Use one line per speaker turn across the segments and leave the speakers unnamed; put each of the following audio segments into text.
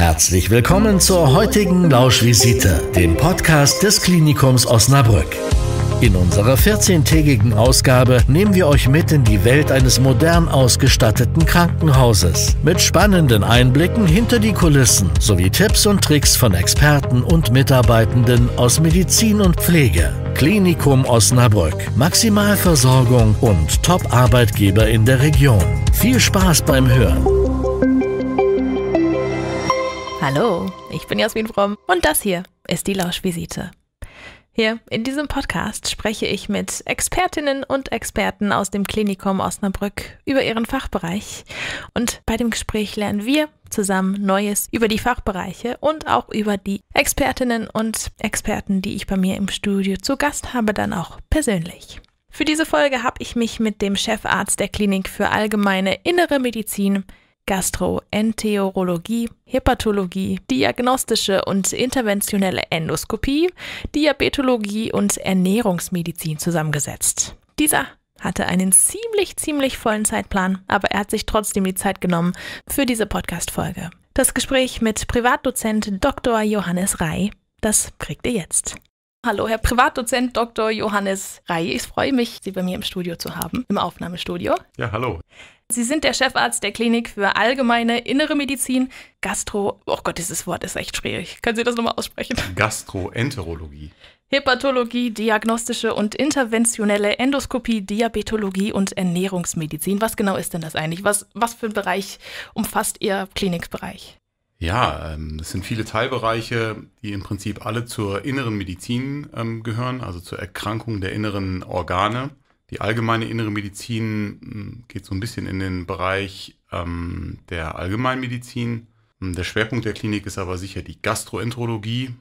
Herzlich willkommen zur heutigen Lauschvisite, dem Podcast des Klinikums Osnabrück. In unserer 14-tägigen Ausgabe nehmen wir euch mit in die Welt eines modern ausgestatteten Krankenhauses. Mit spannenden Einblicken hinter die Kulissen sowie Tipps und Tricks von Experten und Mitarbeitenden aus Medizin und Pflege. Klinikum Osnabrück. Maximalversorgung und Top-Arbeitgeber in der Region. Viel Spaß beim Hören.
Hallo, ich bin Jasmin Fromm und das hier ist die Lauschvisite. Hier in diesem Podcast spreche ich mit Expertinnen und Experten aus dem Klinikum Osnabrück über ihren Fachbereich und bei dem Gespräch lernen wir zusammen Neues über die Fachbereiche und auch über die Expertinnen und Experten, die ich bei mir im Studio zu Gast habe, dann auch persönlich. Für diese Folge habe ich mich mit dem Chefarzt der Klinik für allgemeine innere Medizin Gastroenterologie, Hepatologie, diagnostische und interventionelle Endoskopie, Diabetologie und Ernährungsmedizin zusammengesetzt. Dieser hatte einen ziemlich, ziemlich vollen Zeitplan, aber er hat sich trotzdem die Zeit genommen für diese Podcast-Folge. Das Gespräch mit Privatdozent Dr. Johannes Rey, das kriegt ihr jetzt. Hallo, Herr Privatdozent Dr. Johannes Rey. Ich freue mich, Sie bei mir im Studio zu haben, im Aufnahmestudio. Ja, hallo. Sie sind der Chefarzt der Klinik für allgemeine innere Medizin, Gastro. Oh Gott, dieses Wort ist echt schwierig. Können Sie das nochmal aussprechen?
Gastroenterologie.
Hepatologie, diagnostische und interventionelle Endoskopie, Diabetologie und Ernährungsmedizin. Was genau ist denn das eigentlich? Was, was für ein Bereich umfasst Ihr Klinikbereich?
Ja, ähm, es sind viele Teilbereiche, die im Prinzip alle zur inneren Medizin ähm, gehören, also zur Erkrankung der inneren Organe. Die allgemeine innere Medizin hm, geht so ein bisschen in den Bereich ähm, der Allgemeinmedizin. Hm, der Schwerpunkt der Klinik ist aber sicher die Gastroenterologie.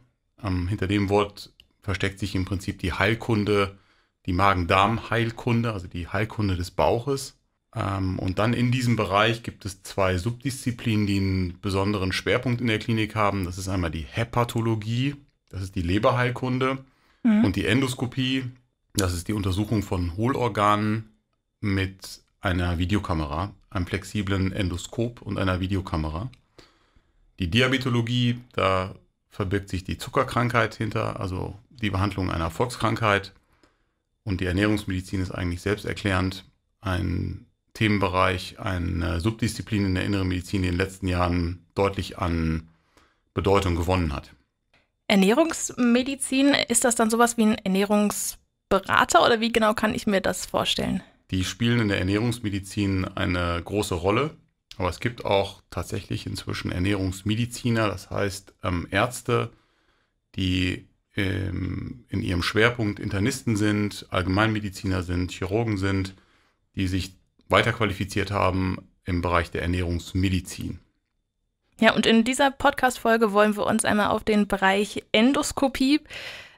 Ähm, hinter dem Wort versteckt sich im Prinzip die Heilkunde, die Magen-Darm-Heilkunde, also die Heilkunde des Bauches. Ähm, und dann in diesem Bereich gibt es zwei Subdisziplinen, die einen besonderen Schwerpunkt in der Klinik haben. Das ist einmal die Hepatologie, das ist die Leberheilkunde mhm. und die Endoskopie, das ist die Untersuchung von Hohlorganen mit einer Videokamera, einem flexiblen Endoskop und einer Videokamera. Die Diabetologie, da verbirgt sich die Zuckerkrankheit hinter, also die Behandlung einer Volkskrankheit. Und die Ernährungsmedizin ist eigentlich selbsterklärend. Ein Themenbereich, eine Subdisziplin in der inneren Medizin, die in den letzten Jahren deutlich an Bedeutung gewonnen hat.
Ernährungsmedizin, ist das dann sowas wie ein Ernährungs- Berater oder wie genau kann ich mir das vorstellen?
Die spielen in der Ernährungsmedizin eine große Rolle, aber es gibt auch tatsächlich inzwischen Ernährungsmediziner, das heißt ähm, Ärzte, die ähm, in ihrem Schwerpunkt Internisten sind, Allgemeinmediziner sind, Chirurgen sind, die sich weiterqualifiziert haben im Bereich der Ernährungsmedizin.
Ja, und in dieser Podcast-Folge wollen wir uns einmal auf den Bereich Endoskopie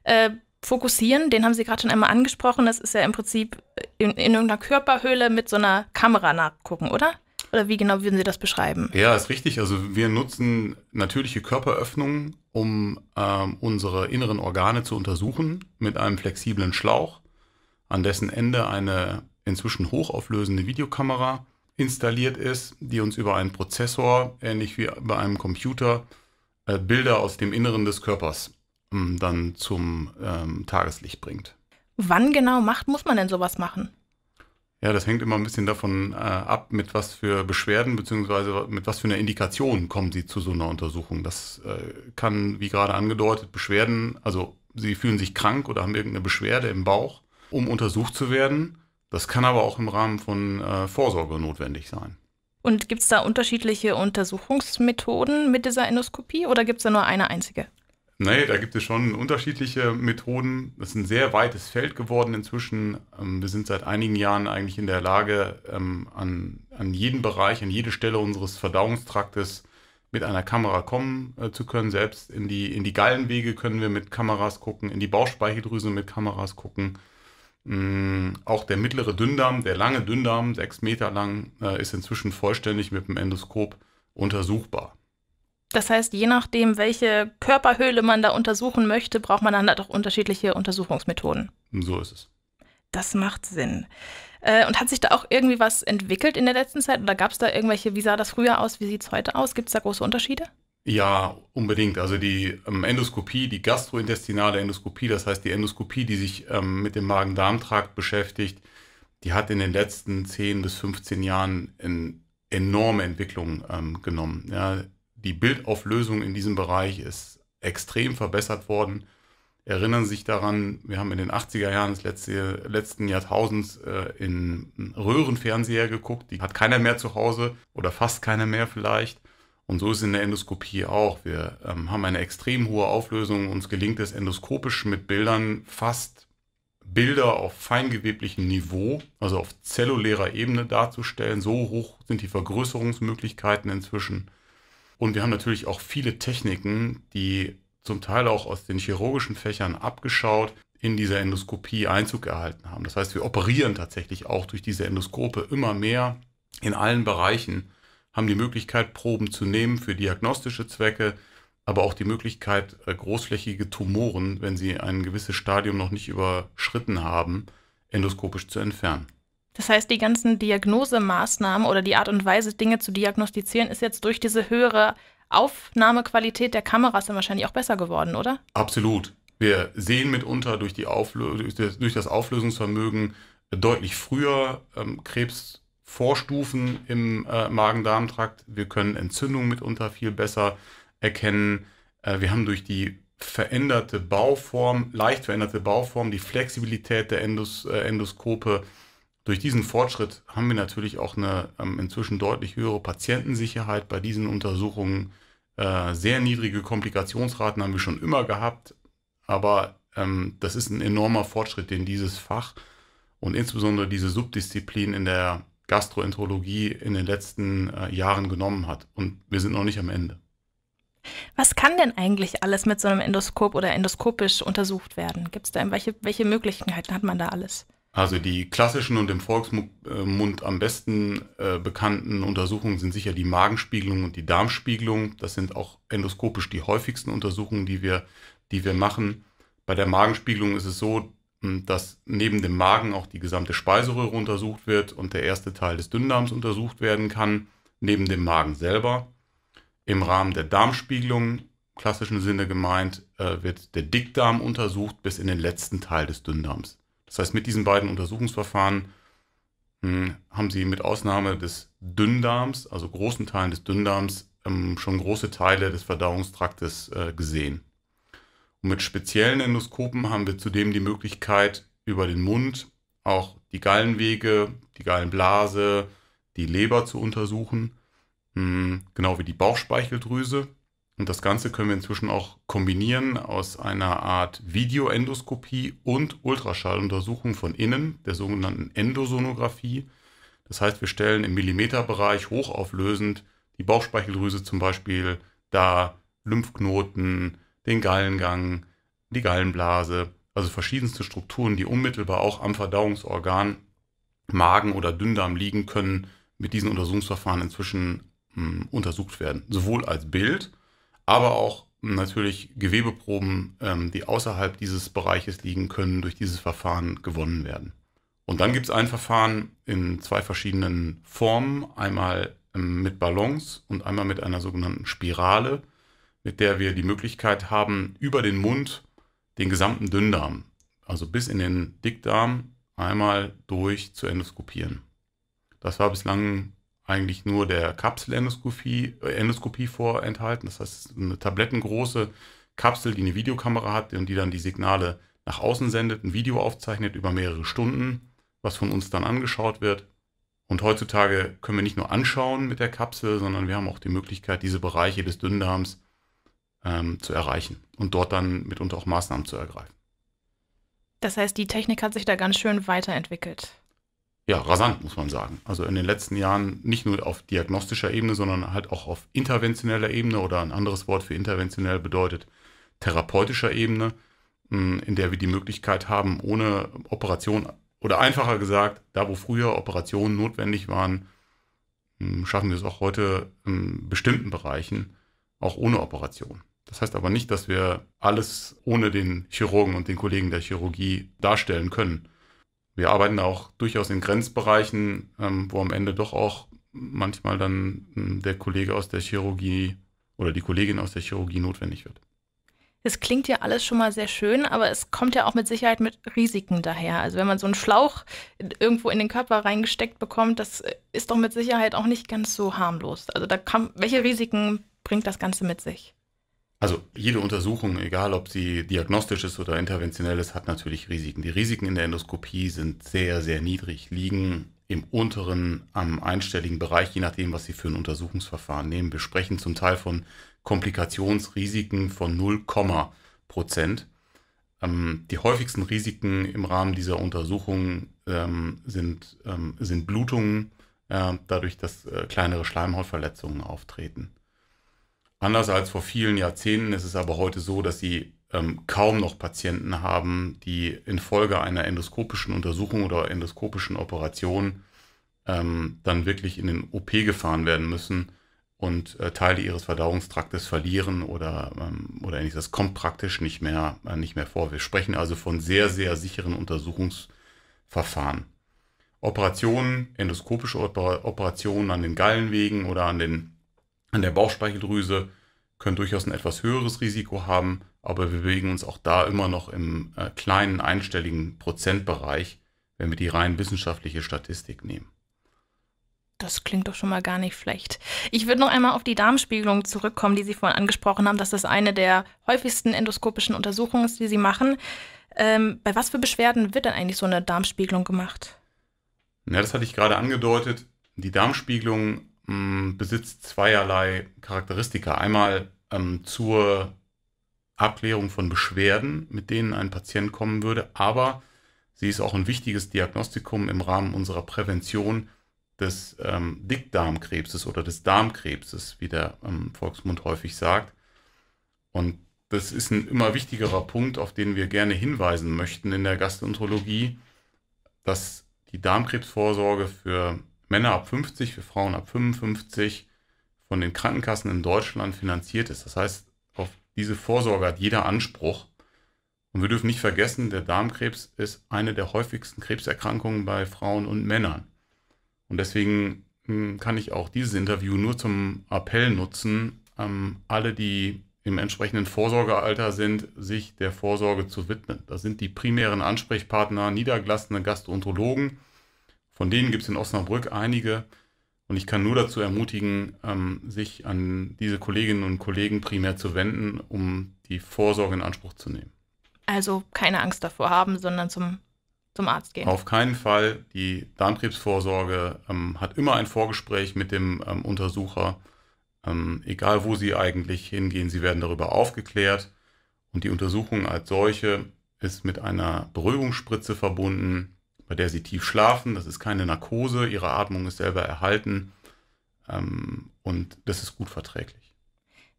äh, fokussieren, den haben Sie gerade schon einmal angesprochen. Das ist ja im Prinzip äh, in, in irgendeiner Körperhöhle mit so einer Kamera nachgucken, oder? Oder wie genau würden Sie das beschreiben?
Ja, ist richtig. Also wir nutzen natürliche Körperöffnungen, um ähm, unsere inneren Organe zu untersuchen mit einem flexiblen Schlauch, an dessen Ende eine inzwischen hochauflösende Videokamera installiert ist, die uns über einen Prozessor, ähnlich wie bei einem Computer, äh, Bilder aus dem Inneren des Körpers hm, dann zum ähm, Tageslicht bringt.
Wann genau macht, muss man denn sowas machen?
Ja, das hängt immer ein bisschen davon äh, ab, mit was für Beschwerden bzw. mit was für einer Indikation kommen Sie zu so einer Untersuchung. Das äh, kann, wie gerade angedeutet, Beschwerden, also Sie fühlen sich krank oder haben irgendeine Beschwerde im Bauch, um untersucht zu werden. Das kann aber auch im Rahmen von äh, Vorsorge notwendig sein.
Und gibt es da unterschiedliche Untersuchungsmethoden mit dieser Endoskopie oder gibt es da nur eine einzige?
Nee, da gibt es schon unterschiedliche Methoden. Das ist ein sehr weites Feld geworden inzwischen. Ähm, wir sind seit einigen Jahren eigentlich in der Lage, ähm, an, an jeden Bereich, an jede Stelle unseres Verdauungstraktes mit einer Kamera kommen äh, zu können. Selbst in die, in die Gallenwege können wir mit Kameras gucken, in die Bauchspeicheldrüse mit Kameras gucken. Mm, auch der mittlere Dünndarm, der lange Dünndarm, sechs Meter lang, äh, ist inzwischen vollständig mit dem Endoskop untersuchbar.
Das heißt, je nachdem, welche Körperhöhle man da untersuchen möchte, braucht man dann halt auch unterschiedliche Untersuchungsmethoden. So ist es. Das macht Sinn. Äh, und hat sich da auch irgendwie was entwickelt in der letzten Zeit? Oder gab es da irgendwelche, wie sah das früher aus, wie sieht es heute aus? Gibt es da große Unterschiede?
Ja, unbedingt. Also die ähm, Endoskopie, die gastrointestinale Endoskopie, das heißt die Endoskopie, die sich ähm, mit dem Magen-Darm-Trakt beschäftigt, die hat in den letzten 10 bis 15 Jahren in enorme Entwicklung ähm, genommen. Ja, die Bildauflösung in diesem Bereich ist extrem verbessert worden. Erinnern Sie sich daran, wir haben in den 80er Jahren des letzte, letzten Jahrtausends äh, in Röhrenfernseher geguckt. Die hat keiner mehr zu Hause oder fast keiner mehr vielleicht. Und so ist es in der Endoskopie auch. Wir ähm, haben eine extrem hohe Auflösung. Uns gelingt es endoskopisch mit Bildern fast Bilder auf feingeweblichem Niveau, also auf zellulärer Ebene darzustellen. So hoch sind die Vergrößerungsmöglichkeiten inzwischen. Und wir haben natürlich auch viele Techniken, die zum Teil auch aus den chirurgischen Fächern abgeschaut, in dieser Endoskopie Einzug erhalten haben. Das heißt, wir operieren tatsächlich auch durch diese Endoskope immer mehr in allen Bereichen, haben die Möglichkeit, Proben zu nehmen für diagnostische Zwecke, aber auch die Möglichkeit, äh, großflächige Tumoren, wenn sie ein gewisses Stadium noch nicht überschritten haben, endoskopisch zu entfernen.
Das heißt, die ganzen Diagnosemaßnahmen oder die Art und Weise, Dinge zu diagnostizieren, ist jetzt durch diese höhere Aufnahmequalität der Kameras dann wahrscheinlich auch besser geworden, oder?
Absolut. Wir sehen mitunter durch, durch das Auflösungsvermögen deutlich früher ähm, Krebsvorstufen im äh, Magen-Darm-Trakt. Wir können Entzündungen mitunter viel besser erkennen. Äh, wir haben durch die veränderte Bauform, leicht veränderte Bauform, die Flexibilität der Endos äh, Endoskope durch diesen Fortschritt haben wir natürlich auch eine ähm, inzwischen deutlich höhere Patientensicherheit bei diesen Untersuchungen. Äh, sehr niedrige Komplikationsraten haben wir schon immer gehabt, aber ähm, das ist ein enormer Fortschritt, den dieses Fach und insbesondere diese Subdisziplin in der Gastroenterologie in den letzten äh, Jahren genommen hat. Und wir sind noch nicht am Ende.
Was kann denn eigentlich alles mit so einem Endoskop oder endoskopisch untersucht werden? Gibt es da welche, welche Möglichkeiten hat man da alles?
Also die klassischen und im Volksmund äh, am besten äh, bekannten Untersuchungen sind sicher die Magenspiegelung und die Darmspiegelung. Das sind auch endoskopisch die häufigsten Untersuchungen, die wir, die wir machen. Bei der Magenspiegelung ist es so, hm, dass neben dem Magen auch die gesamte Speiseröhre untersucht wird und der erste Teil des Dünndarms untersucht werden kann, neben dem Magen selber. Im Rahmen der Darmspiegelung, klassischen Sinne gemeint, äh, wird der Dickdarm untersucht bis in den letzten Teil des Dünndarms. Das heißt, mit diesen beiden Untersuchungsverfahren mh, hm, haben sie mit Ausnahme des Dünndarms, also großen Teilen des Dünndarms, ähm, schon große Teile des Verdauungstraktes äh, gesehen. Und mit speziellen Endoskopen haben wir zudem die Möglichkeit, über den Mund auch die Gallenwege, die Gallenblase, die Leber zu untersuchen, mh, hm, genau wie die Bauchspeicheldrüse und das Ganze können wir inzwischen auch kombinieren aus einer Art Videoendoskopie und Ultraschalluntersuchung von innen, der sogenannten Endosonographie. Das heißt, wir stellen im Millimeterbereich hochauflösend die Bauchspeicheldrüse zum Beispiel da, Lymphknoten, den Gallengang, die Gallenblase, also verschiedenste Strukturen, die unmittelbar auch am Verdauungsorgan, Magen oder Dünndarm liegen können, mit diesen Untersuchungsverfahren inzwischen mh, hm, untersucht werden. Sowohl als Bild, aber auch natürlich Gewebeproben, ähm, die außerhalb dieses Bereiches liegen können, durch dieses Verfahren gewonnen werden. Und dann gibt es ein Verfahren in zwei verschiedenen Formen, einmal ähm, mit Ballons und einmal mit einer sogenannten Spirale, mit der wir die Möglichkeit haben, über den Mund den gesamten Dünndarm, also bis in den Dickdarm, einmal durch zu endoskopieren. Das war bislang eigentlich nur der Kapselendoskopie äh, Endoskopie vorenthalten. Das heißt, eine tablettengroße Kapsel, die eine Videokamera hat und die dann die Signale nach außen sendet, ein Video aufzeichnet über mehrere Stunden, was von uns dann angeschaut wird. Und heutzutage können wir nicht nur anschauen mit der Kapsel, sondern wir haben auch die Möglichkeit, diese Bereiche des Dünndarms ähm, zu erreichen und dort dann mitunter auch Maßnahmen zu ergreifen.
Das heißt, die Technik hat sich da ganz schön weiterentwickelt
ja, rasant, muss man sagen. Also in den letzten Jahren nicht nur auf diagnostischer Ebene, sondern halt auch auf interventioneller Ebene oder ein anderes Wort für interventionell bedeutet therapeutischer Ebene, hm, in der wir die Möglichkeit haben, ohne Operation oder einfacher gesagt, da wo früher Operationen notwendig waren, hm, schaffen wir es auch heute in bestimmten Bereichen auch ohne Operation. Das heißt aber nicht, dass wir alles ohne den Chirurgen und den Kollegen der Chirurgie darstellen können wir arbeiten auch durchaus in Grenzbereichen, ähm, wo am Ende doch auch manchmal dann hm, der Kollege aus der Chirurgie oder die Kollegin aus der Chirurgie notwendig wird.
Es klingt ja alles schon mal sehr schön, aber es kommt ja auch mit Sicherheit mit Risiken daher. Also wenn man so einen Schlauch irgendwo in den Körper reingesteckt bekommt, das äh, ist doch mit Sicherheit auch nicht ganz so harmlos. Also da kann, welche Risiken bringt das Ganze mit sich?
Also jede Untersuchung, egal ob sie diagnostisch ist oder interventionell ist, hat natürlich Risiken. Die Risiken in der Endoskopie sind sehr, sehr niedrig, liegen im unteren, am einstelligen Bereich, je nachdem, was Sie für ein Untersuchungsverfahren nehmen. Wir sprechen zum Teil von Komplikationsrisiken von 0, Prozent. Ähm, die häufigsten Risiken im Rahmen dieser Untersuchung ähm, sind, ähm, sind Blutungen, äh, dadurch, dass äh, kleinere Schleimhautverletzungen auftreten. Anders als vor vielen Jahrzehnten ist es aber heute so, dass sie ähm, kaum noch Patienten haben, die infolge einer endoskopischen Untersuchung oder endoskopischen Operation ähm, dann wirklich in den OP gefahren werden müssen und äh, Teile ihres Verdauungstraktes verlieren oder, ähm, oder ähnliches. Das kommt praktisch nicht mehr, äh, nicht mehr vor. Wir sprechen also von sehr, sehr sicheren Untersuchungsverfahren. Operationen, endoskopische Operationen an den Gallenwegen oder an den an der Bauchspeicheldrüse können durchaus ein etwas höheres Risiko haben, aber wir bewegen uns auch da immer noch im äh, kleinen einstelligen Prozentbereich, wenn wir die rein wissenschaftliche Statistik
nehmen.
Das klingt doch schon mal gar nicht schlecht. Ich würde noch einmal auf die Darmspiegelung zurückkommen, die Sie vorhin angesprochen haben, dass das eine der häufigsten endoskopischen Untersuchungen ist, die Sie machen. Ähm, bei was für Beschwerden wird denn eigentlich so eine Darmspiegelung gemacht?
Ja, das hatte ich gerade angedeutet. Die Darmspiegelung mh, hm, besitzt zweierlei Charakteristika. Einmal ähm, zur Abklärung von Beschwerden, mit denen ein Patient kommen würde, aber sie ist auch ein wichtiges Diagnostikum im Rahmen unserer Prävention des ähm, Dickdarmkrebses oder des Darmkrebses, wie der ähm, Volksmund häufig sagt. Und das ist ein immer wichtigerer Punkt, auf den wir gerne hinweisen möchten in der Gastroenterologie, dass die Darmkrebsvorsorge für Männer ab 50, für Frauen ab 55 von den Krankenkassen in Deutschland finanziert ist. Das heißt, auf diese Vorsorge hat jeder Anspruch. Und wir dürfen nicht vergessen, der Darmkrebs ist eine der häufigsten Krebserkrankungen bei Frauen und Männern. Und deswegen hm, kann ich auch dieses Interview nur zum Appell nutzen, ähm, alle, die im entsprechenden Vorsorgealter sind, sich der Vorsorge zu widmen. Da sind die primären Ansprechpartner niedergelassene Gastroenterologen, von denen gibt es in Osnabrück einige. Und ich kann nur dazu ermutigen, ähm, sich an diese Kolleginnen und Kollegen primär zu wenden, um die Vorsorge in Anspruch zu nehmen.
Also keine Angst davor haben, sondern zum, zum Arzt gehen. Auf
keinen Fall. Die Darmkrebsvorsorge ähm, hat immer ein Vorgespräch mit dem ähm, Untersucher. Ähm, egal wo Sie eigentlich hingehen, Sie werden darüber aufgeklärt. Und die Untersuchung als solche ist mit einer Beruhigungsspritze verbunden bei der sie tief schlafen. Das ist keine Narkose, ihre Atmung ist selber erhalten ähm, und das ist gut verträglich.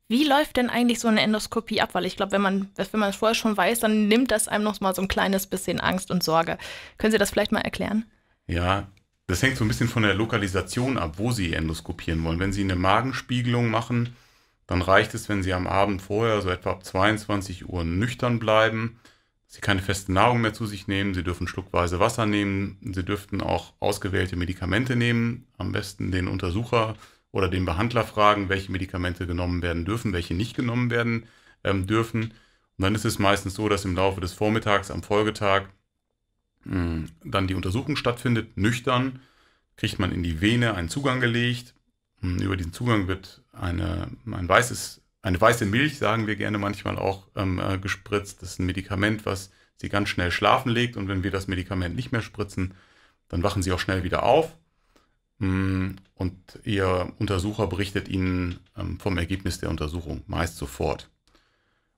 Wie läuft denn eigentlich so eine Endoskopie ab? Weil ich glaube, wenn man, wenn man es vorher schon weiß, dann nimmt das einem noch mal so ein kleines bisschen Angst und Sorge. Können Sie das vielleicht mal erklären?
Ja, das hängt so ein bisschen von der Lokalisation ab, wo Sie endoskopieren wollen. Wenn Sie eine Magenspiegelung machen, dann reicht es, wenn Sie am Abend vorher, so etwa ab 22 Uhr, nüchtern bleiben sie keine feste Nahrung mehr zu sich nehmen, sie dürfen schluckweise Wasser nehmen, sie dürften auch ausgewählte Medikamente nehmen, am besten den Untersucher oder den Behandler fragen, welche Medikamente genommen werden dürfen, welche nicht genommen werden ähm, dürfen. Und dann ist es meistens so, dass im Laufe des Vormittags am Folgetag mh, hm, dann die Untersuchung stattfindet, nüchtern, kriegt man in die Vene einen Zugang gelegt. Hm, über diesen Zugang wird eine, ein weißes eine weiße Milch, sagen wir gerne manchmal auch, ähm, äh, gespritzt. Das ist ein Medikament, was sie ganz schnell schlafen legt. Und wenn wir das Medikament nicht mehr spritzen, dann wachen sie auch schnell wieder auf. Mm, und ihr Untersucher berichtet ihnen ähm, vom Ergebnis der Untersuchung, meist sofort.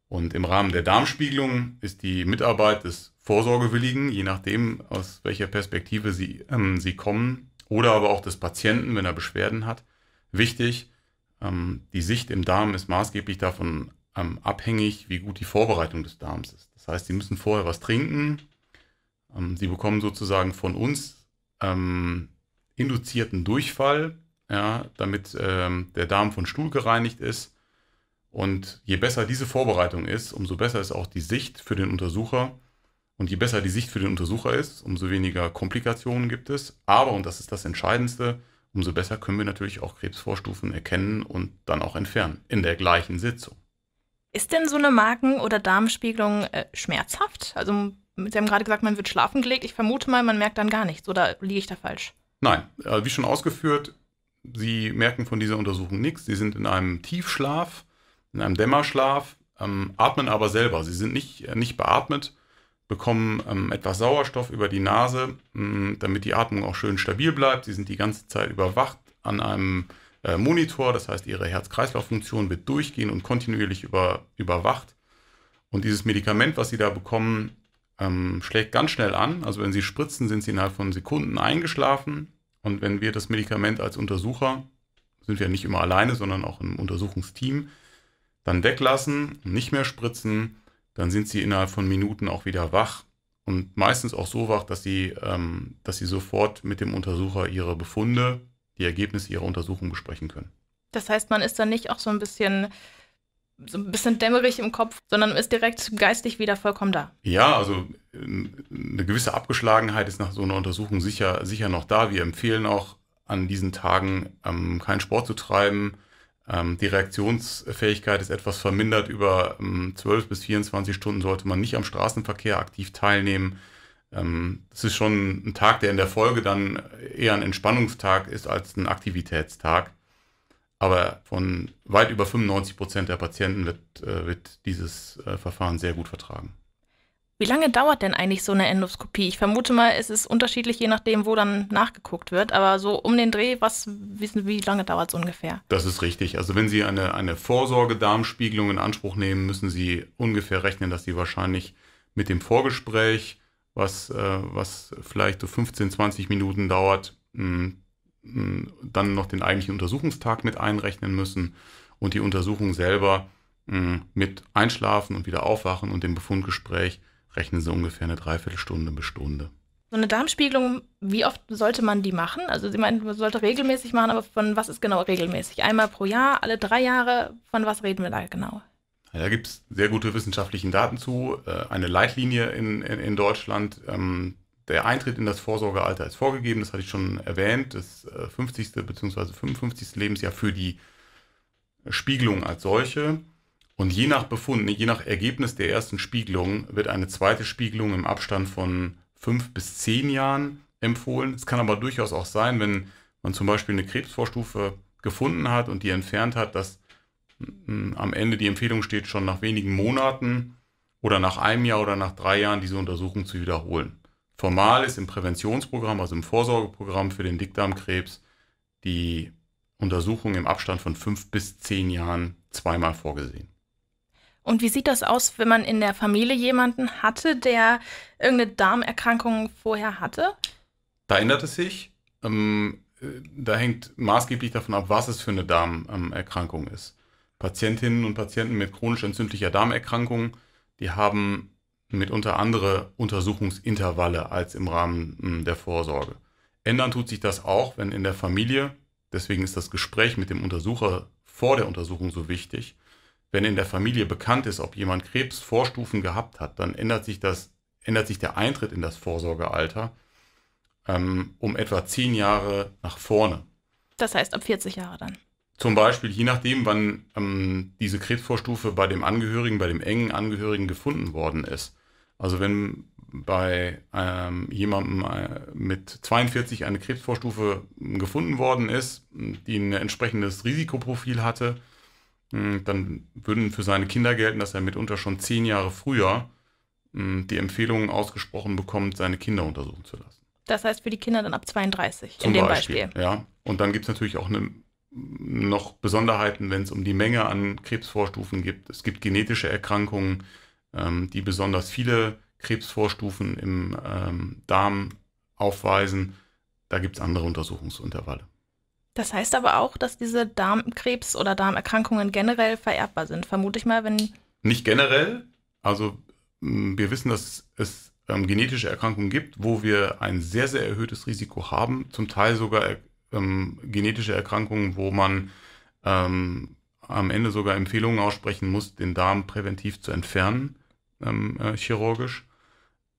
Und im Rahmen der Darmspiegelung ist die Mitarbeit des Vorsorgewilligen, je nachdem, aus welcher Perspektive sie, ähm, sie kommen, oder aber auch des Patienten, wenn er Beschwerden hat, wichtig, ähm, die Sicht im Darm ist maßgeblich davon ähm, abhängig, wie gut die Vorbereitung des Darms ist. Das heißt, sie müssen vorher was trinken. Ähm, sie bekommen sozusagen von uns ähm, induzierten Durchfall, ja, damit ähm, der Darm von Stuhl gereinigt ist. Und je besser diese Vorbereitung ist, umso besser ist auch die Sicht für den Untersucher. Und je besser die Sicht für den Untersucher ist, umso weniger Komplikationen gibt es. Aber, und das ist das Entscheidendste, umso besser können wir natürlich auch Krebsvorstufen erkennen und dann auch entfernen, in der gleichen Sitzung.
Ist denn so eine Magen- oder Darmspiegelung äh, schmerzhaft? Also Sie haben gerade gesagt, man wird schlafen gelegt. Ich vermute mal, man merkt dann gar nichts oder liege ich da falsch?
Nein, äh, wie schon ausgeführt, Sie merken von dieser Untersuchung nichts. Sie sind in einem Tiefschlaf, in einem Dämmerschlaf, ähm, atmen aber selber. Sie sind nicht, äh, nicht beatmet bekommen ähm, etwas Sauerstoff über die Nase, mh, mm, damit die Atmung auch schön stabil bleibt. Sie sind die ganze Zeit überwacht an einem äh, Monitor, das heißt, ihre Herz-Kreislauf-Funktion wird durchgehend und kontinuierlich über, überwacht. Und dieses Medikament, was sie da bekommen, ähm, schlägt ganz schnell an. Also wenn sie spritzen, sind sie innerhalb von Sekunden eingeschlafen. Und wenn wir das Medikament als Untersucher, sind wir nicht immer alleine, sondern auch im Untersuchungsteam, dann weglassen, nicht mehr spritzen, dann sind sie innerhalb von Minuten auch wieder wach und meistens auch so wach, dass sie, ähm, dass sie sofort mit dem Untersucher ihre Befunde, die Ergebnisse ihrer Untersuchung besprechen können.
Das heißt, man ist dann nicht auch so ein bisschen so ein bisschen dämmerig im Kopf, sondern ist direkt geistig wieder vollkommen da.
Ja, also eine gewisse Abgeschlagenheit ist nach so einer Untersuchung sicher, sicher noch da. Wir empfehlen auch an diesen Tagen ähm, keinen Sport zu treiben, ähm, die Reaktionsfähigkeit ist etwas vermindert. Über ähm, 12 bis 24 Stunden sollte man nicht am Straßenverkehr aktiv teilnehmen. Ähm, ist schon ein Tag, der in der Folge dann eher ein Entspannungstag ist als ein Aktivitätstag. Aber von weit über 95 Prozent der Patienten wird, äh, wird dieses äh, Verfahren sehr gut vertragen.
Wie lange dauert denn eigentlich so eine Endoskopie? Ich vermute mal, es ist unterschiedlich, je nachdem, wo dann nachgeguckt wird. Aber so um den Dreh, was wissen wie lange dauert es ungefähr?
Das ist richtig. Also wenn Sie eine, eine vorsorge in Anspruch nehmen, müssen Sie ungefähr rechnen, dass Sie wahrscheinlich mit dem Vorgespräch, was, äh, was vielleicht so 15, 20 Minuten dauert, hm, hm, dann noch den eigentlichen Untersuchungstag mit einrechnen müssen und die Untersuchung selber hm, mit Einschlafen und wieder Aufwachen und dem Befundgespräch rechnen Sie ungefähr eine Dreiviertelstunde bis Stunde.
So eine Darmspiegelung, wie oft sollte man die machen? Also Sie meinen, man sollte regelmäßig machen, aber von was ist genau regelmäßig? Einmal pro Jahr, alle drei Jahre, von was reden wir da genau?
da gibt es sehr gute wissenschaftliche Daten zu, äh, eine Leitlinie in, in, in, Deutschland. Ähm, der Eintritt in das Vorsorgealter ist vorgegeben, das hatte ich schon erwähnt, das 50. bzw. 55. Lebensjahr für die Spiegelung als solche. Und je nach Befund, ne, je nach Ergebnis der ersten Spiegelung, wird eine zweite Spiegelung im Abstand von fünf bis zehn Jahren empfohlen. Es kann aber durchaus auch sein, wenn man zum Beispiel eine Krebsvorstufe gefunden hat und die entfernt hat, dass hm, am Ende die Empfehlung steht, schon nach wenigen Monaten oder nach einem Jahr oder nach drei Jahren diese Untersuchung zu wiederholen. Formal ist im Präventionsprogramm, also im Vorsorgeprogramm für den Dickdarmkrebs, die Untersuchung im Abstand von fünf bis zehn Jahren zweimal vorgesehen.
Und wie sieht das aus, wenn man in der Familie jemanden hatte, der irgendeine Darmerkrankung vorher hatte?
Da ändert es sich. Ähm, äh, da hängt maßgeblich davon ab, was es für eine Darmerkrankung ist. Patientinnen und Patienten mit chronisch entzündlicher Darmerkrankung, die haben mitunter andere Untersuchungsintervalle als im Rahmen hm, der Vorsorge. Ändern tut sich das auch, wenn in der Familie, deswegen ist das Gespräch mit dem Untersucher vor der Untersuchung so wichtig, wenn in der Familie bekannt ist, ob jemand Krebsvorstufen gehabt hat, dann ändert sich das, ändert sich der Eintritt in das Vorsorgealter ähm, um etwa zehn Jahre nach vorne.
Das heißt ab 40 Jahre dann.
Zum Beispiel, je nachdem, wann ähm, diese Krebsvorstufe bei dem Angehörigen, bei dem engen Angehörigen gefunden worden ist. Also wenn bei ähm, jemandem äh, mit 42 eine Krebsvorstufe gefunden worden ist, die ein entsprechendes Risikoprofil hatte, hm, dann würden für seine Kinder gelten, dass er mitunter schon zehn Jahre früher hm, die Empfehlungen ausgesprochen bekommt, seine Kinder untersuchen zu lassen.
Das heißt für die Kinder dann ab 32 Zum in dem Beispiel. Beispiel.
Ja, und dann gibt es natürlich auch eine, noch Besonderheiten, wenn es um die Menge an Krebsvorstufen geht. Es gibt genetische Erkrankungen, ähm, die besonders viele Krebsvorstufen im ähm, Darm aufweisen. Da gibt es andere Untersuchungsintervalle.
Das heißt aber auch, dass diese Darmkrebs oder Darmerkrankungen generell vererbbar sind, vermute ich mal, wenn.
Nicht generell. Also wir wissen, dass es ähm, genetische Erkrankungen gibt, wo wir ein sehr, sehr erhöhtes Risiko haben. Zum Teil sogar äh, ähm, genetische Erkrankungen, wo man ähm, am Ende sogar Empfehlungen aussprechen muss, den Darm präventiv zu entfernen, ähm, äh, chirurgisch.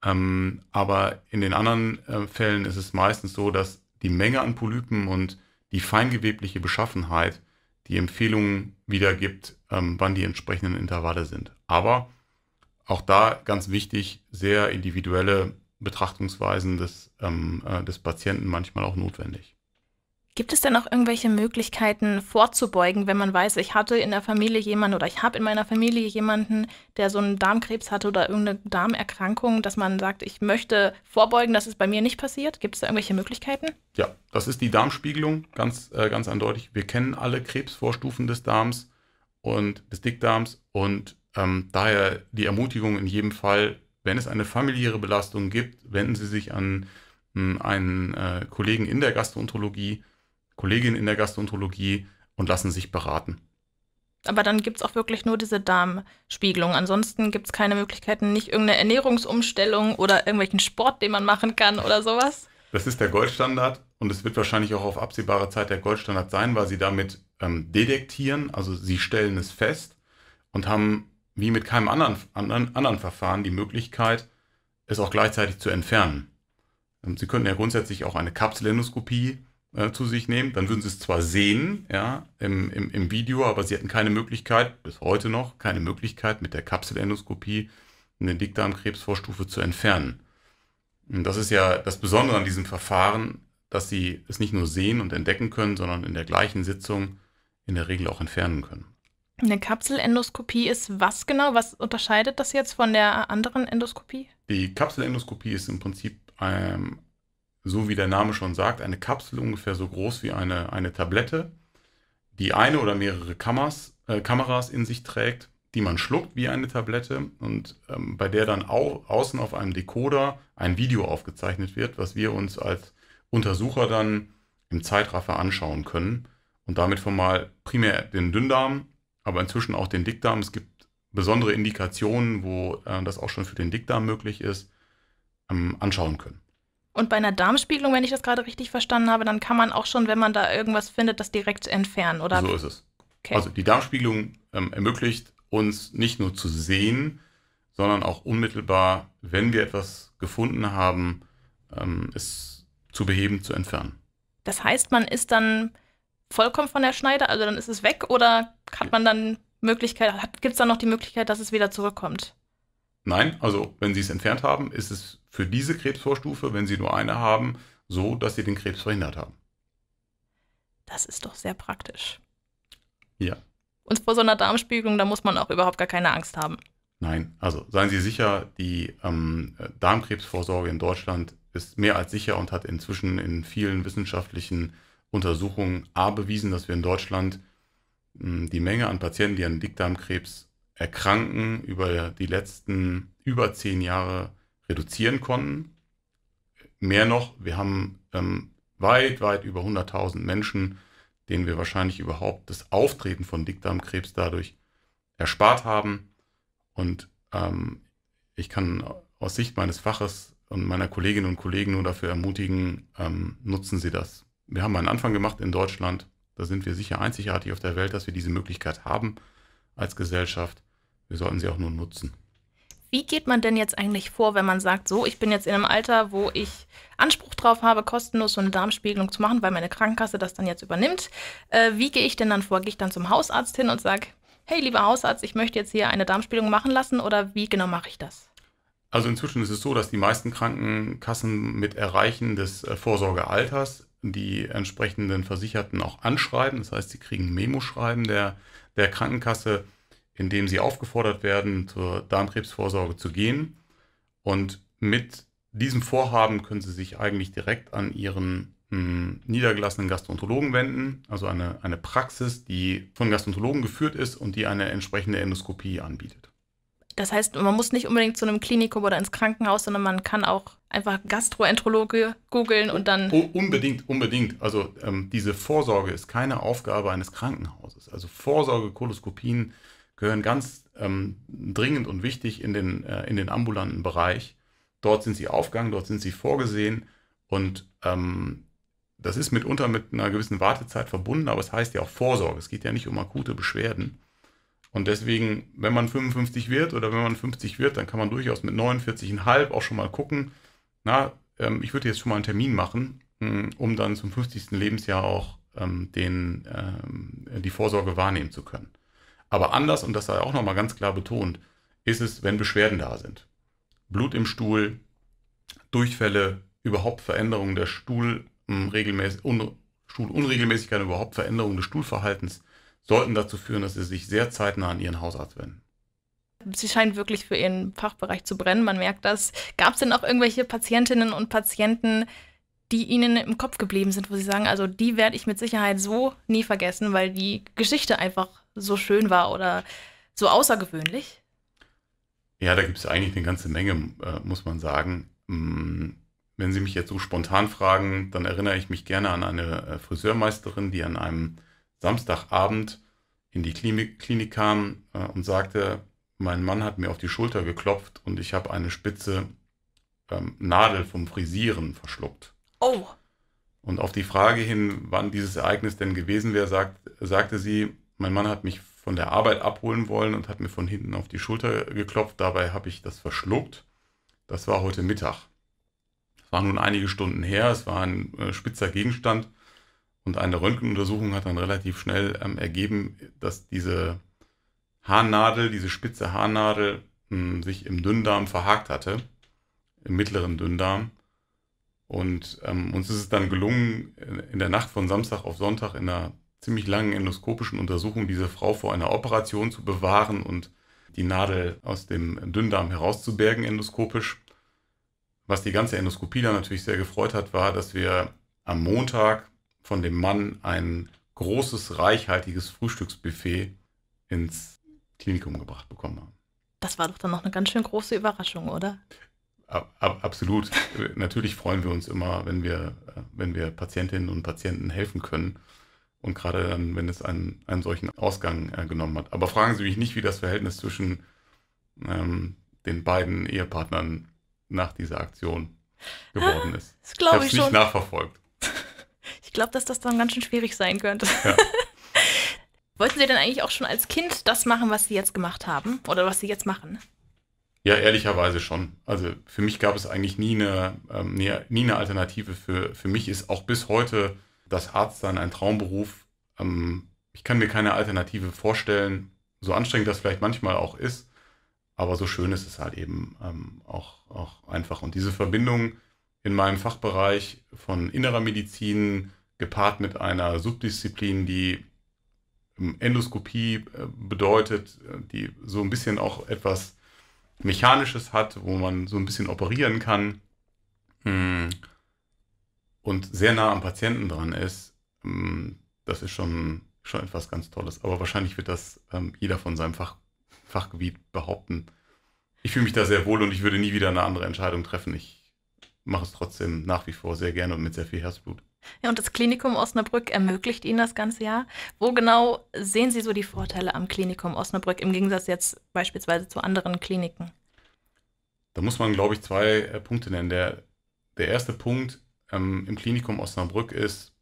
Ähm, aber in den anderen äh, Fällen ist es meistens so, dass die Menge an Polypen und die feingewebliche Beschaffenheit die Empfehlungen wiedergibt, ähm, wann die entsprechenden Intervalle sind. Aber auch da ganz wichtig, sehr individuelle Betrachtungsweisen des, ähm, äh, des Patienten manchmal auch notwendig.
Gibt es denn auch irgendwelche Möglichkeiten vorzubeugen, wenn man weiß, ich hatte in der Familie jemanden oder ich habe in meiner Familie jemanden, der so einen Darmkrebs hatte oder irgendeine Darmerkrankung, dass man sagt, ich möchte vorbeugen, dass es bei mir nicht passiert? Gibt es da irgendwelche Möglichkeiten?
Ja, das ist die Darmspiegelung, ganz, äh, ganz eindeutig. Wir kennen alle Krebsvorstufen des Darms und des Dickdarms und ähm, daher die Ermutigung in jedem Fall, wenn es eine familiäre Belastung gibt, wenden Sie sich an hm, einen äh, Kollegen in der Gastroenterologie Kollegin in der Gastroenterologie und lassen sich beraten.
Aber dann gibt es auch wirklich nur diese Darmspiegelung. Ansonsten gibt es keine Möglichkeiten, nicht irgendeine Ernährungsumstellung oder irgendwelchen Sport, den man machen kann oder sowas.
Das ist der Goldstandard und es wird wahrscheinlich auch auf absehbare Zeit der Goldstandard sein, weil sie damit ähm, detektieren, also sie stellen es fest und haben wie mit keinem anderen, anderen, anderen Verfahren die Möglichkeit, es auch gleichzeitig zu entfernen. Ähm, sie könnten ja grundsätzlich auch eine Kapselendoskopie äh, zu sich nehmen, dann würden sie es zwar sehen, ja, im, im, im Video, aber sie hätten keine Möglichkeit, bis heute noch, keine Möglichkeit, mit der Kapselendoskopie eine Dickdarmkrebsvorstufe zu entfernen. Und das ist ja das Besondere an diesem Verfahren, dass sie es nicht nur sehen und entdecken können, sondern in der gleichen Sitzung in der Regel auch entfernen können.
Eine Kapselendoskopie ist was genau? Was unterscheidet das jetzt von der anderen Endoskopie?
Die Kapselendoskopie ist im Prinzip ähm, so wie der Name schon sagt, eine Kapsel ungefähr so groß wie eine, eine Tablette, die eine oder mehrere Kameras, äh, Kameras in sich trägt, die man schluckt wie eine Tablette und ähm, bei der dann au außen auf einem Decoder ein Video aufgezeichnet wird, was wir uns als Untersucher dann im Zeitraffer anschauen können und damit schon mal primär den Dünndarm, aber inzwischen auch den Dickdarm. Es gibt besondere Indikationen, wo äh, das auch schon für den Dickdarm möglich ist, ähm, anschauen können.
Und bei einer Darmspiegelung, wenn ich das gerade richtig verstanden habe, dann kann man auch schon, wenn man da irgendwas findet, das direkt entfernen, oder? So ist es. Okay. Also
die Darmspiegelung ähm, ermöglicht uns nicht nur zu sehen, sondern auch unmittelbar, wenn wir etwas gefunden haben, ähm, es zu beheben, zu entfernen.
Das heißt, man ist dann vollkommen von der Schneide, also dann ist es weg oder hat man dann Möglichkeit, gibt es dann noch die Möglichkeit, dass es wieder zurückkommt?
Nein, also wenn Sie es entfernt haben, ist es für diese Krebsvorstufe, wenn Sie nur eine haben, so, dass Sie den Krebs verhindert haben.
Das ist doch sehr praktisch. Ja. Und vor so einer Darmspiegelung, da muss man auch überhaupt gar keine Angst haben.
Nein, also seien Sie sicher, die ähm, Darmkrebsvorsorge in Deutschland ist mehr als sicher und hat inzwischen in vielen wissenschaftlichen Untersuchungen A bewiesen, dass wir in Deutschland mh, hm, die Menge an Patienten, die an Dickdarmkrebs Erkranken über die letzten über zehn Jahre reduzieren konnten. Mehr noch, wir haben ähm, weit, weit über 100.000 Menschen, denen wir wahrscheinlich überhaupt das Auftreten von Dickdarmkrebs dadurch erspart haben. Und ähm, ich kann aus Sicht meines Faches und meiner Kolleginnen und Kollegen nur dafür ermutigen, ähm, nutzen Sie das. Wir haben einen Anfang gemacht in Deutschland. Da sind wir sicher einzigartig auf der Welt, dass wir diese Möglichkeit haben als Gesellschaft wir sollten sie auch nur nutzen.
Wie geht man denn jetzt eigentlich vor, wenn man sagt, so, ich bin jetzt in einem Alter, wo ich Anspruch drauf habe, kostenlos so eine Darmspiegelung zu machen, weil meine Krankenkasse das dann jetzt übernimmt? Äh, wie gehe ich denn dann vor? Gehe ich dann zum Hausarzt hin und sage, hey, lieber Hausarzt, ich möchte jetzt hier eine Darmspiegelung machen lassen oder wie genau mache ich das?
Also inzwischen ist es so, dass die meisten Krankenkassen mit Erreichen des äh, Vorsorgealters die entsprechenden Versicherten auch anschreiben. Das heißt, sie kriegen ein Memo-Schreiben der, der Krankenkasse, in dem sie aufgefordert werden, zur Darmkrebsvorsorge zu gehen. Und mit diesem Vorhaben können sie sich eigentlich direkt an ihren mh, hm, niedergelassenen Gastroenterologen wenden, also eine, eine Praxis, die von Gastroenterologen geführt ist und die eine entsprechende Endoskopie anbietet.
Das heißt, man muss nicht unbedingt zu einem Klinikum oder ins Krankenhaus, sondern man kann auch einfach Gastroenterologe googeln und dann. Oh,
unbedingt, unbedingt. Also ähm, diese Vorsorge ist keine Aufgabe eines Krankenhauses. Also Vorsorge, Koloskopien gehören ganz ähm, dringend und wichtig in den, äh, in den ambulanten Bereich. Dort sind sie aufgegangen, dort sind sie vorgesehen und ähm, das ist mitunter mit einer gewissen Wartezeit verbunden, aber es heißt ja auch Vorsorge. Es geht ja nicht um akute Beschwerden. Und deswegen, wenn man 55 wird oder wenn man 50 wird, dann kann man durchaus mit 49,5 auch schon mal gucken, na, ähm, ich würde jetzt schon mal einen Termin machen, hm, um dann zum 50. Lebensjahr auch ähm, den, ähm, die Vorsorge wahrnehmen zu können. Aber anders, und das sei auch nochmal ganz klar betont, ist es, wenn Beschwerden da sind. Blut im Stuhl, Durchfälle, überhaupt Veränderungen der Stuhl, ähm, regelmäßig, un, Stuhlunregelmäßigkeit, überhaupt Veränderungen des Stuhlverhaltens sollten dazu führen, dass Sie sich sehr zeitnah an Ihren Hausarzt wenden.
Sie scheint wirklich für Ihren Fachbereich zu brennen, man merkt das. Gab es denn auch irgendwelche Patientinnen und Patienten, die Ihnen im Kopf geblieben sind, wo Sie sagen, also die werde ich mit Sicherheit so nie vergessen, weil die Geschichte einfach so schön war oder so außergewöhnlich?
Ja, da gibt es eigentlich eine ganze Menge, äh, muss man sagen. Mm, wenn Sie mich jetzt so spontan fragen, dann erinnere ich mich gerne an eine äh, Friseurmeisterin, die an einem Samstagabend in die Klinik, Klinik kam äh, und sagte, mein Mann hat mir auf die Schulter geklopft und ich habe eine spitze ähm, Nadel vom Frisieren verschluckt. Oh. Und auf die Frage hin, wann dieses Ereignis denn gewesen wäre, sagt, sagte sie, mein Mann hat mich von der Arbeit abholen wollen und hat mir von hinten auf die Schulter geklopft. Dabei habe ich das verschluckt. Das war heute Mittag. Es war nun einige Stunden her. Es war ein äh, spitzer Gegenstand. Und eine Röntgenuntersuchung hat dann relativ schnell ähm, ergeben, dass diese Haarnadel, diese spitze Haarnadel, mh, hm, sich im Dünndarm verhakt hatte. Im mittleren Dünndarm. Und ähm, uns ist es dann gelungen, äh, in der Nacht von Samstag auf Sonntag in einer ziemlich langen endoskopischen Untersuchung diese Frau vor einer Operation zu bewahren und die Nadel aus dem Dünndarm herauszubergen endoskopisch. Was die ganze Endoskopie dann natürlich sehr gefreut hat, war, dass wir am Montag von dem Mann ein großes, reichhaltiges Frühstücksbuffet ins Klinikum gebracht bekommen haben.
Das war doch dann noch eine ganz schön große Überraschung, oder?
Ab, absolut. Natürlich freuen wir uns immer, wenn wir, äh, wenn wir Patientinnen und Patienten helfen können und gerade dann, ähm, wenn es einen, einen solchen Ausgang äh, genommen hat. Aber fragen Sie mich nicht, wie das Verhältnis zwischen ähm, den beiden Ehepartnern nach dieser Aktion geworden ah, ist. Das glaube ich, ich habe es nicht nachverfolgt.
Ich glaube, dass das dann ganz schön schwierig sein könnte. Ja. Wollten Sie denn eigentlich auch schon als Kind das machen, was Sie jetzt gemacht haben oder was Sie jetzt machen?
Ja, ehrlicherweise schon. Also für mich gab es eigentlich nie eine, ähm, nie, nie eine Alternative. Für, für mich ist auch bis heute dass Arzt sein ein Traumberuf, ähm, ich kann mir keine Alternative vorstellen, so anstrengend das vielleicht manchmal auch ist, aber so schön ist es halt eben ähm, auch, auch einfach. Und diese Verbindung in meinem Fachbereich von innerer Medizin gepaart mit einer Subdisziplin, die ähm, Endoskopie äh, bedeutet, äh, die so ein bisschen auch etwas Mechanisches hat, wo man so ein bisschen operieren kann. Hm und sehr nah am Patienten dran ist, ähm, das ist schon, schon etwas ganz Tolles. Aber wahrscheinlich wird das ähm, jeder von seinem Fach, Fachgebiet behaupten. Ich fühle mich da sehr wohl und ich würde nie wieder eine andere Entscheidung treffen. Ich mache es trotzdem nach wie vor sehr gerne und mit sehr viel Herzblut.
Ja, und das Klinikum Osnabrück ermöglicht Ihnen das ganze Jahr. Wo genau sehen Sie so die Vorteile am Klinikum Osnabrück im Gegensatz jetzt beispielsweise zu anderen Kliniken?
Da muss man, glaube ich, zwei äh, Punkte nennen. Der, der erste Punkt ähm, im Klinikum Osnabrück ist,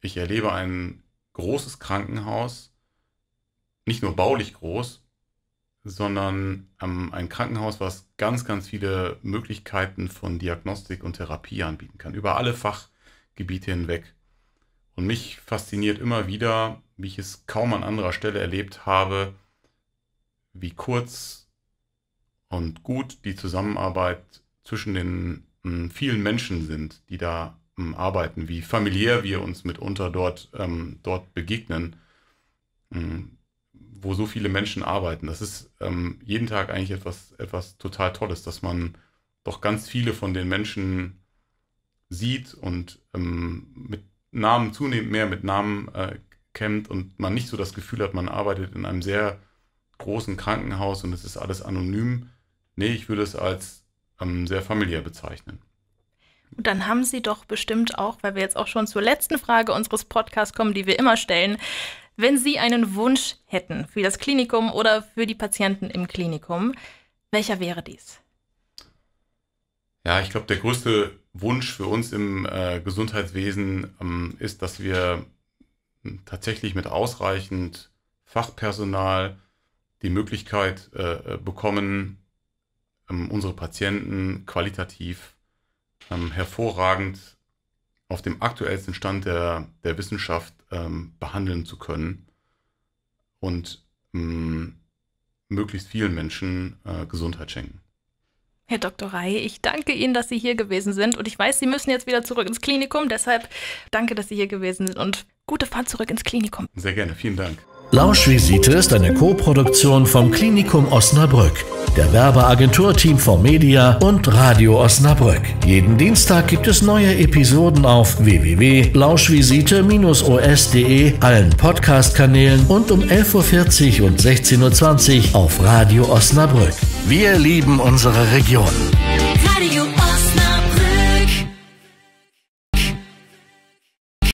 ich erlebe ein großes Krankenhaus, nicht nur baulich groß, sondern ähm, ein Krankenhaus, was ganz, ganz viele Möglichkeiten von Diagnostik und Therapie anbieten kann, über alle Fachgebiete hinweg. Und mich fasziniert immer wieder, wie ich es kaum an anderer Stelle erlebt habe, wie kurz und gut die Zusammenarbeit zwischen den mh, vielen Menschen sind, die da arbeiten, wie familiär wir uns mitunter dort, ähm, dort begegnen, wo so viele Menschen arbeiten. Das ist ähm, jeden Tag eigentlich etwas, etwas total Tolles, dass man doch ganz viele von den Menschen sieht und ähm, mit Namen zunehmend mehr mit Namen äh, kämmt und man nicht so das Gefühl hat, man arbeitet in einem sehr großen Krankenhaus und es ist alles anonym. Nee, ich würde es als ähm, sehr familiär bezeichnen.
Und dann haben Sie doch bestimmt auch, weil wir jetzt auch schon zur letzten Frage unseres Podcasts kommen, die wir immer stellen, wenn Sie einen Wunsch hätten für das Klinikum oder für die Patienten im Klinikum, welcher wäre dies?
Ja, ich glaube, der größte Wunsch für uns im äh, Gesundheitswesen ähm, ist, dass wir tatsächlich mit ausreichend Fachpersonal die Möglichkeit äh, äh bekommen, ähm, unsere Patienten qualitativ ähm, hervorragend auf dem aktuellsten Stand der, der Wissenschaft ähm, behandeln zu können und ähm, möglichst vielen Menschen äh, Gesundheit schenken.
Herr Dr. Rai, ich danke Ihnen, dass Sie hier gewesen sind. Und ich weiß, Sie müssen jetzt wieder zurück ins Klinikum. Deshalb danke, dass Sie hier gewesen sind und gute Fahrt zurück ins Klinikum.
Sehr gerne, vielen Dank.
Lauschvisite ist eine
Koproduktion vom Klinikum Osnabrück, der Werbeagentur Team for Media und Radio Osnabrück. Jeden Dienstag gibt es neue Episoden auf www.lauschvisite-os.de, allen Podcast-Kanälen und um 11.40 Uhr und 16.20 Uhr auf Radio Osnabrück. Wir lieben unsere Region.
Radio